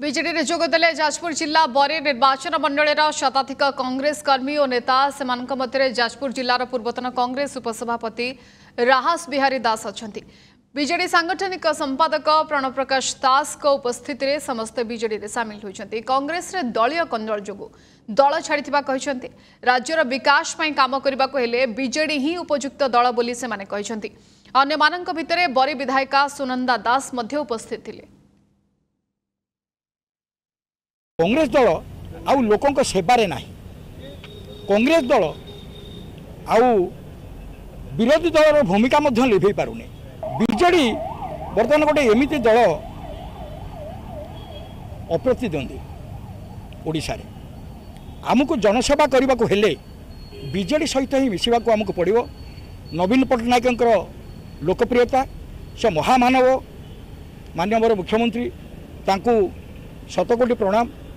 विजेड निजोग दे जाजपुर जिला बरी निर्वाचन मंडल शताधिक कांग्रेस कर्मी और नेता से मध्य जाजपुर जिलार पूर्वतन कांग्रेस उपसभापति राहस बिहारी दास अच्छा विजेड सांगठनिक संपादक प्रणव प्रकाश दास उपस्थित में समस्त विजेडे सामिल होती कंग्रेस दलय कंदल जो दल छाड़ी राज्यर विकास काम करने को ही उपयुक्त दल बोली अन्न भितर बरी विधायिका सुनंदा दास उपस्थित थी କଂଗ୍ରେସ ଦଳ ଆଉ ଲୋକଙ୍କ ସେବାରେ ନାହିଁ କଂଗ୍ରେସ ଦଳ ଆଉ ବିରୋଧୀ ଦଳର ଭୂମିକା ମଧ୍ୟ ଲିଭେଇ ପାରୁନି ବିଜେଡ଼ି ବର୍ତ୍ତମାନ ଗୋଟେ ଏମିତି ଦଳ ଅପ୍ରତିଦ୍ୱନ୍ଦ୍ୱୀ ଓଡ଼ିଶାରେ ଆମକୁ ଜନସେବା କରିବାକୁ ହେଲେ ବିଜେଡ଼ି ସହିତ ହିଁ ମିଶିବାକୁ ଆମକୁ ପଡ଼ିବ ନବୀନ ପଟ୍ଟନାୟକଙ୍କର ଲୋକପ୍ରିୟତା ସେ ମହାମାନବ ମାନ୍ୟବର ମୁଖ୍ୟମନ୍ତ୍ରୀ ତାଙ୍କୁ ଶତକୋଟି ପ୍ରଣାମ